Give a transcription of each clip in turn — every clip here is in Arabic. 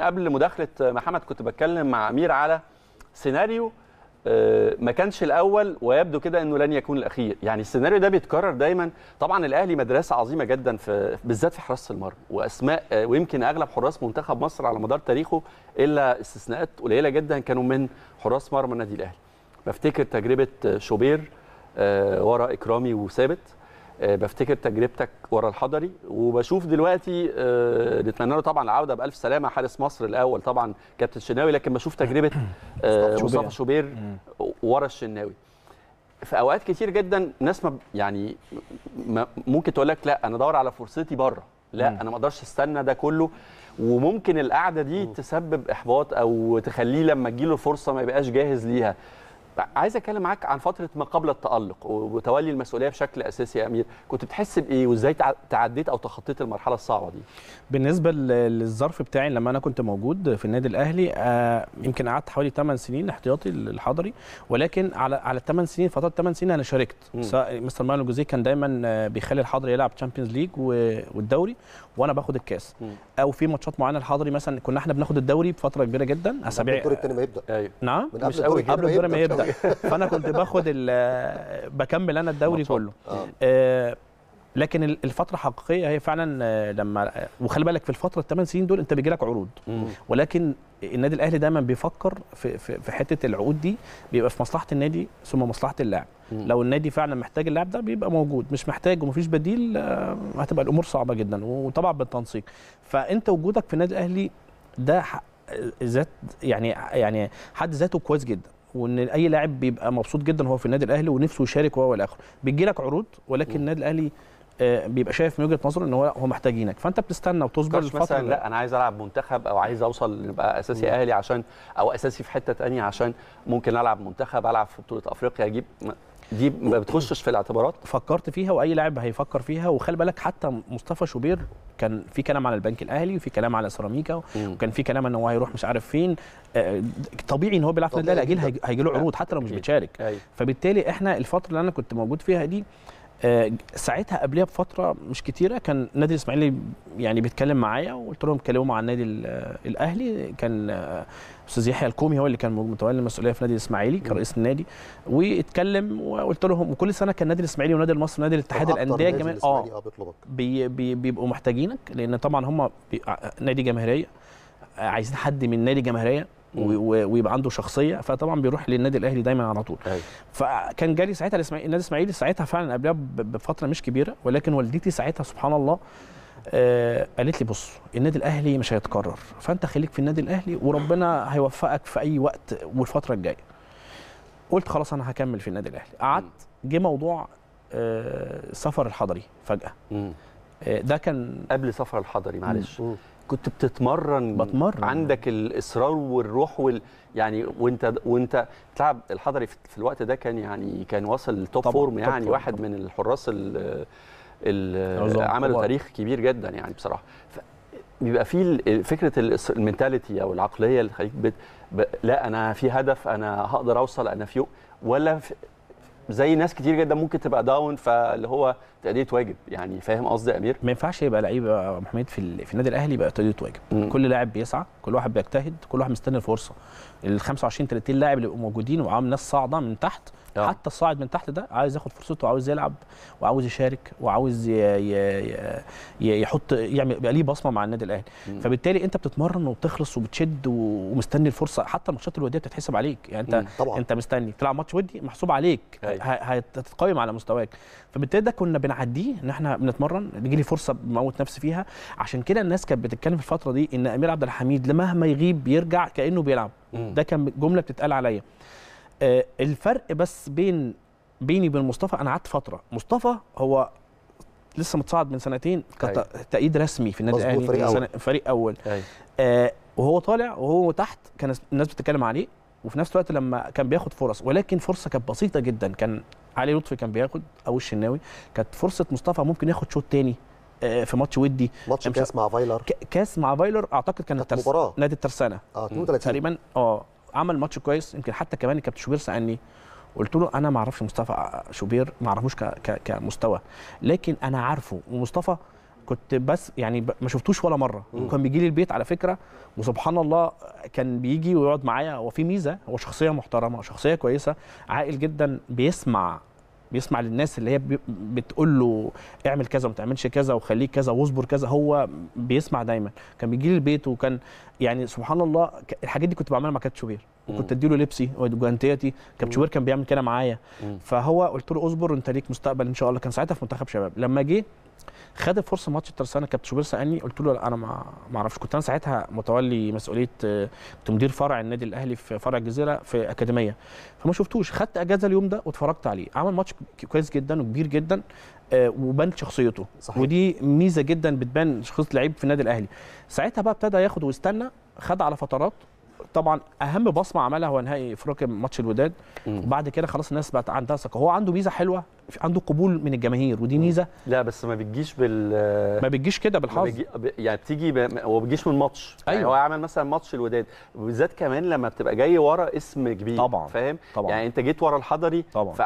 قبل مداخله محمد كنت بتكلم مع امير على سيناريو آه، ما كانش الاول ويبدو كده انه لن يكون الاخير يعني السيناريو ده بيتكرر دايما طبعا الاهلي مدرسه عظيمه جدا في بالذات في حراسه المرمى واسماء آه، ويمكن اغلب حراس منتخب مصر على مدار تاريخه الا استثناءات قليله جدا كانوا من حراس مرمى النادي الاهلي بفتكر تجربه آه، شوبير ورا اكرامي وثابت آه، بفتكر تجربتك ورا الحضري وبشوف دلوقتي آه، نتمنى له طبعا العوده بالف سلامه حارس مصر الاول طبعا كابتن الشناوي لكن بشوف تجربه آه، مصطفى شوبير ورا الشناوي في اوقات كتير جدا ناس ما يعني ممكن تقول لك لا انا ادور على فرصتي بره لا انا ما اقدرش استنى ده كله وممكن القعده دي تسبب احباط او تخليه لما تجيله الفرصه ما يبقاش جاهز ليها عايز اتكلم معاك عن فتره ما قبل التالق وتولي المسؤوليه بشكل اساسي يا امير كنت بتحس بايه وازاي تعديت او تخطيت المرحله الصعبه دي بالنسبه للظرف بتاعي لما انا كنت موجود في النادي الاهلي آه، يمكن قعدت حوالي 8 سنين احتياطي الحضري ولكن على على 8 سنين فتره 8 سنين انا شاركت مستر مانو جوزيه كان دايما آه، بيخلي الحضري يلعب تشامبيونز ليج والدوري وانا باخد الكاس او في ماتشات معينه الحضري مثلا كنا احنا بناخد الدوري بفتره كبيره جدا اسابيع الدوري الثاني ما يبدا ايوه نعم من قبل الدور ما يبدا ده فانا كنت باخد بكمل انا الدوري كله آه, آه، لكن الفتره الحقيقيه هي فعلا آه، لما آه، وخلي بالك في الفتره الثمان سنين دول انت بيجي لك عروض مم. ولكن النادي الاهلي دايما بيفكر في في, في حته العقود دي بيبقى في مصلحه النادي ثم مصلحه اللاعب لو النادي فعلا محتاج اللاعب ده بيبقى موجود مش محتاج ومفيش بديل هتبقى الامور صعبه جدا وطبعا بالتنسيق فانت وجودك في النادي الاهلي ده ذات يعني يعني حد ذاته كويس جدا وان اي لاعب بيبقى مبسوط جدا وهو في النادي الاهلي ونفسه يشارك وهو والاخر بيجي لك عروض ولكن النادي الاهلي آه، بيبقى شايف من وجهه نظره ان هو هو محتاجينك فانت بتستنى وتصبر الفتره مثلا لا انا عايز العب منتخب او عايز اوصل ابقى اساسي اهلي عشان او اساسي في حته ثانيه عشان ممكن العب منتخب العب في بطوله افريقيا اجيب دي ما بتخشش في الاعتبارات فكرت فيها واي لاعب هيفكر فيها وخلي بالك حتى مصطفى شوبير كان في كلام على البنك الاهلي وفي كلام على سيراميكا وكان في كلام ان هو هيروح مش عارف فين آه، آه، طبيعي ان هو بيلعب في النادي الاهلي هيجي له عروض حتى لو مش بتشارك أيوه. فبالتالي احنا الفتره اللي انا كنت موجود فيها دي آه، ساعتها قبلها بفتره مش كتيره كان نادي الاسماعيلي يعني بيتكلم معايا وقلت لهم كلموا مع النادي الاهلي كان استاذ يحيى الكومي هو اللي كان متولي المسؤوليه في نادي الاسماعيلي كرئيس النادي واتكلم وقلت لهم وكل سنه كان نادي الاسماعيلي ونادي المصري ونادي الاتحاد الانديه جميع اه, آه، بي بي بيبقوا محتاجينك لان طبعا هم آه، نادي جماهيريه عايزين حد من نادي جماهيريه ويبقى عنده شخصيه فطبعا بيروح للنادي الاهلي دايما على طول أيوة. فكان جالي ساعتها النادي الاسماعيلي ساعتها فعلا قبلها بفتره مش كبيره ولكن والدتي ساعتها سبحان الله آه قالت لي بص النادي الاهلي مش هيتكرر فانت خليك في النادي الاهلي وربنا هيوفقك في اي وقت والفتره الجايه قلت خلاص انا هكمل في النادي الاهلي قعدت جه موضوع آه سفر الحضري فجاه م. آه، ده كان قبل سفر الحضري معلش كنت بتتمرن بتمرن عندك الاصرار والروح وال يعني وانت وانت تلعب الحضري في الوقت ده كان يعني كان واصل لتوب فورم يعني طبعا. واحد طبعًا. من الحراس اللي عملوا تاريخ كبير جدا يعني بصراحه بيبقى في فكره المينتاليتي او العقليه اللي تخليك لا انا في هدف انا هقدر اوصل انا في ولا في زي ناس كتير جدا ممكن تبقى داون فاللي هو تأدية واجب يعني فاهم قصدي يا امير ما ينفعش يبقى لعيب محمد في في النادي الاهلي يبقى تأدية واجب كل لاعب بيسعى كل واحد بيجتهد كل واحد مستني الفرصه ال 25 30 لاعب اللي موجودين وعامل ناس صاعده من تحت أوه. حتى الصاعد من تحت ده عايز ياخد فرصته وعاوز يلعب وعاوز يشارك وعاوز ي... ي... ي... يحط يعمل يبقى ليه بصمه مع النادي الاهلي فبالتالي انت بتتمرن وبتخلص وبتشد و... ومستني الفرصه حتى الماتشات الوديه بتتحسب عليك يعني انت طبعا. انت مستني تلعب ماتش ودي محسوب عليك هتتقيم على مستواك فبالتالي ده كنا بنعديه ان احنا بنتمرن بيجي لي فرصه بموت نفسي فيها عشان كده الناس كانت بتتكلم في الفتره دي ان امير عبد الحميد مهما يغيب بيرجع كانه بيلعب ده كان جمله بتتقال عليا آه، الفرق بس بين بيني وبين مصطفى انا قعدت فتره مصطفى هو لسه متصاعد من سنتين أيوه. كتأييد رسمي في النادي الاهلي فريق اول, فريق أول. أيوه. آه وهو طالع وهو تحت كان الناس بتتكلم عليه وفي نفس الوقت لما كان بياخد فرص ولكن فرصه كانت بسيطه جدا كان علي لطفي كان بياخد او الشناوي كانت فرصه مصطفى ممكن ياخد شوط تاني آه، في ماتش ودي ماتش يعني كاس مع فايلر كاس مع فايلر اعتقد كانت الترس... مباراه نادي الترسانه اه 32 تقريبا اه عمل ماتش كويس يمكن حتى كمان الكابتن شوبير سالني قلت له انا ما اعرفش مصطفى آه، شوبير ما اعرفوش كمستوى لكن انا عارفه ومصطفى كنت بس يعني ما شفتوش ولا مره وكان بيجي لي البيت على فكره وسبحان الله كان بيجي ويقعد معايا هو في ميزه هو شخصيه محترمه شخصيه كويسه عاقل جدا بيسمع بيسمع للناس اللي هي بتقول له اعمل كذا وما تعملش كذا وخليك كذا واصبر كذا هو بيسمع دايما كان بيجي لي البيت وكان يعني سبحان الله الحاجات دي كنت بعملها مع كابتن شوبير وكنت اديله لبسي وجوانتياتي كابتشوير كان بيعمل كده معايا فهو قلت له اصبر انت ليك مستقبل ان شاء الله كان ساعتها في منتخب شباب لما جه خد الفرصه ماتش الترسانه شوبير سالني قلت له لا انا ما اعرفش كنت انا ساعتها متولي مسؤوليه كنت آه، مدير فرع النادي الاهلي في فرع الجزيره في اكاديميه فما شفتوش خدت اجازه اليوم ده واتفرجت عليه عمل ماتش كويس جدا وكبير جدا آه، وبان شخصيته صحيح. ودي ميزه جدا بتبان شخصيه لعيب في النادي الاهلي ساعتها بقى ابتدى ياخد واستنى خد على فترات طبعا اهم بصمه عملها هو نهائي افريقيا ماتش الوداد وبعد كده خلاص الناس بقت عندها ثقه هو عنده ميزه حلوه عنده قبول من الجماهير ودي ميزه لا بس ما بتجيش بال ما بتجيش كده بالحظ بيجي... يعني بتيجي ب... هو بيجيش من ماتش يعني أيوة. يعني هو عمل مثلا ماتش الوداد بالذات كمان لما بتبقى جاي ورا اسم كبير طبعا فاهم طبعا يعني انت جيت ورا الحضري طبعا ف...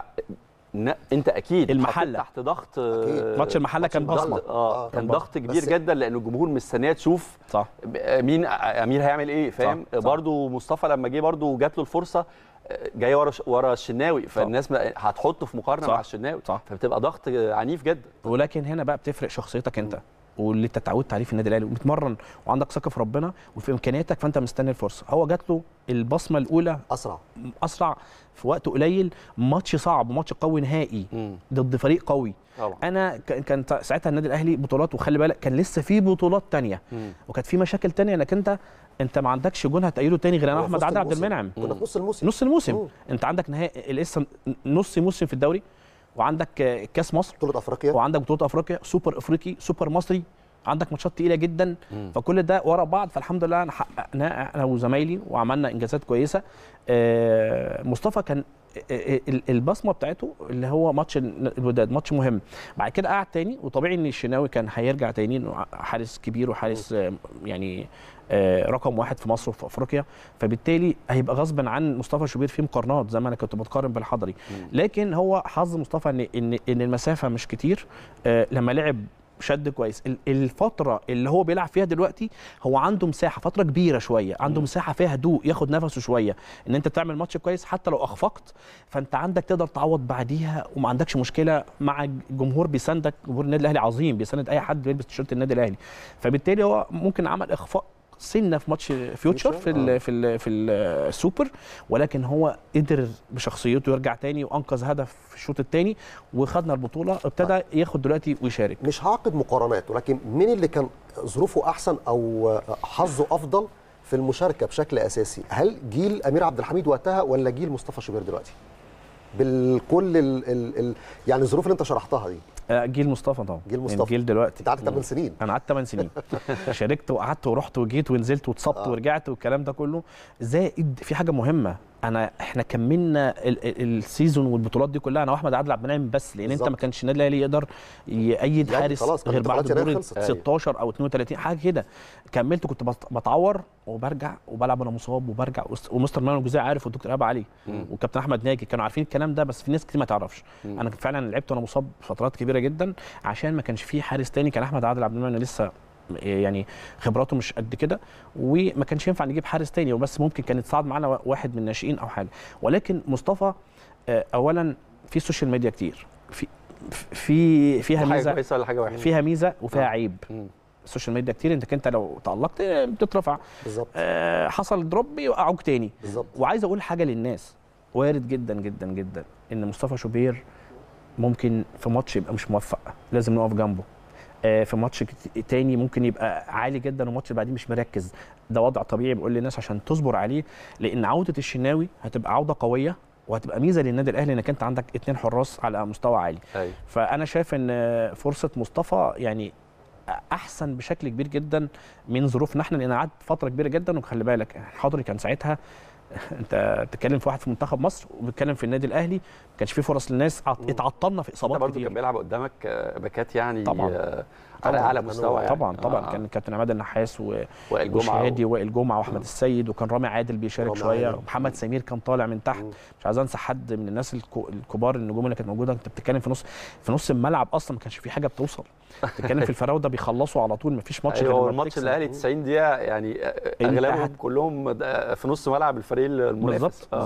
انت اكيد المحله تحت ضغط آه، ماتش المحله كان بصمه آه،, اه كان ضغط كبير جدا لان الجمهور مستنيه تشوف صح مين امير هيعمل ايه فاهم برضو مصطفى لما جه برضو جات له الفرصه آه، جاي ورا ورا الشناوي فالناس هتحطه في مقارنه صح. مع الشناوي صح. فبتبقى ضغط عنيف جدا ولكن هنا بقى بتفرق شخصيتك انت م. واللي انت اتعودت عليه في النادي الاهلي وبتمرن وعندك ثقه في ربنا وفي امكانياتك فانت مستني الفرصه هو جات له البصمه الاولى اسرع اسرع في وقت قليل ماتش صعب ماتش قوي نهائي مم. ضد فريق قوي طبعا. انا كان ساعتها النادي الاهلي بطولات وخلي بالك كان لسه في بطولات تانية مم. وكانت في مشاكل تانية انك انت انت ما عندكش جون هتأيده تاني غير انا احمد عادل عبد المنعم كنا في نص الموسم نص الموسم انت عندك نهائي لسه نص موسم في الدوري وعندك كاس مصر بطوله افريقيا وعندك بطوله افريقيا سوبر افريقي سوبر مصري عندك ماتشات تقيله جدا مم. فكل ده ورا بعض فالحمد لله انا حققناه انا وزمايلي وعملنا انجازات كويسه آه، مصطفى كان البصمه بتاعته اللي هو ماتش الوداد ماتش مهم بعد كده قعد تاني وطبيعي ان الشناوي كان هيرجع تاني حارس كبير وحارس يعني آه، رقم واحد في مصر وفي افريقيا فبالتالي هيبقى غصبا عن مصطفى شوبير في مقارنات زي ما انا كنت بتقارن بالحضري لكن هو حظ مصطفى ان ان المسافه مش كتير آه، لما لعب شد كويس الفتره اللي هو بيلعب فيها دلوقتي هو عنده مساحه فتره كبيره شويه عنده مساحه فيها هدوء ياخد نفسه شويه ان انت تعمل ماتش كويس حتى لو اخفقت فانت عندك تقدر تعوض بعديها وما عندكش مشكله مع جمهور بيساندك جمهور النادي الاهلي عظيم بيساند اي حد بيلبس تيشيرت النادي الاهلي فبالتالي هو ممكن عمل اخفاق سنه في ماتش فيوتشر في الـ آه. في الـ في السوبر ولكن هو قدر بشخصيته يرجع تاني وانقذ هدف في الشوط الثاني وخدنا البطوله ابتدى آه. ياخد دلوقتي ويشارك مش هعقد مقارنات ولكن مين اللي كان ظروفه احسن او حظه افضل في المشاركه بشكل اساسي هل جيل امير عبد الحميد وقتها ولا جيل مصطفى شوبير دلوقتي بالكل الـ الـ يعني الظروف اللي انت شرحتها دي آه، جيل مصطفى طبعا جيل يعني مصطفى جيل دلوقتي انت قعدت 8 سنين انا قعدت 8 سنين شاركت وقعدت ورحت وجيت ونزلت واتصبت آه. ورجعت والكلام ده كله زائد في حاجه مهمه انا احنا كملنا السيزون والبطولات دي كلها انا واحمد عادل عبد المنعم بس لان بالزبط. انت ما كانش النادي الاهلي يقدر يأيد حارس غير بعد دور 16 أيوه. او 32 حاجه كده كملت كنت بتعور وبرجع وبلعب وانا مصاب وبرجع ومستر مان الجزائري عارف والدكتور ابو علي والكابتن احمد ناجي كانوا عارفين الكلام ده بس في ناس كتير ما تعرفش انا فعلا لعبت وانا مصاب فترات كبيره كبيره جدا عشان ما كانش فيه حارس تاني كان احمد عادل عبد المنعم لسه آه، يعني خبراته مش قد كده وما كانش ينفع نجيب حارس تاني وبس ممكن كان يتصعد معانا واحد من الناشئين او حاجه ولكن مصطفى آه، اولا في السوشيال ميديا كتير في في فيها ميزه ولا حاجه فيها ميزه وفيها آه. عيب السوشيال ميديا كتير انك انت لو تالقت بتترفع بالظبط آه حصل دروب يوقعوك تاني بالظبط وعايز اقول حاجه للناس وارد جدا جدا جدا ان مصطفى شوبير ممكن في ماتش يبقى مش موفق لازم نقف جنبه آه، في ماتش تاني ممكن يبقى عالي جدا والماتش اللي بعديه مش مركز ده وضع طبيعي بقول للناس عشان تصبر عليه لان عوده الشناوي هتبقى عوده قويه وهتبقى ميزه للنادي الاهلي انك انت عندك اثنين حراس على مستوى عالي أي. أيوة. فانا شايف ان فرصه مصطفى يعني احسن بشكل كبير جدا من ظروفنا احنا لان قعد فتره كبيره جدا وخلي بالك حضري كان ساعتها انت بتتكلم في واحد في منتخب مصر وبتتكلم في النادي الاهلي ما كانش في فرص للناس اتعطلنا في اصابات برضه كان بيلعب قدامك آه، باكات يعني طبعا آه، على اعلى مستوى يعني طبعا طبعا آه. كان كابتن عماد النحاس وائل جمعه وشهادي ووائل جمعه واحمد السيد وكان رامي عادل بيشارك شويه ومحمد سمير كان طالع من تحت مش عايز انسى حد من الناس الكبار النجوم اللي كانت موجوده انت بتتكلم في نص في نص الملعب اصلا ما كانش في حاجه بتوصل بتتكلم في الفراوده بيخلصوا على طول مفيش ماتش غير أيوة، الماتش الاهلي 90 دقيقه يعني اغلبهم كلهم آه، في نص ملعب الفريق المنافس بالظبط آه.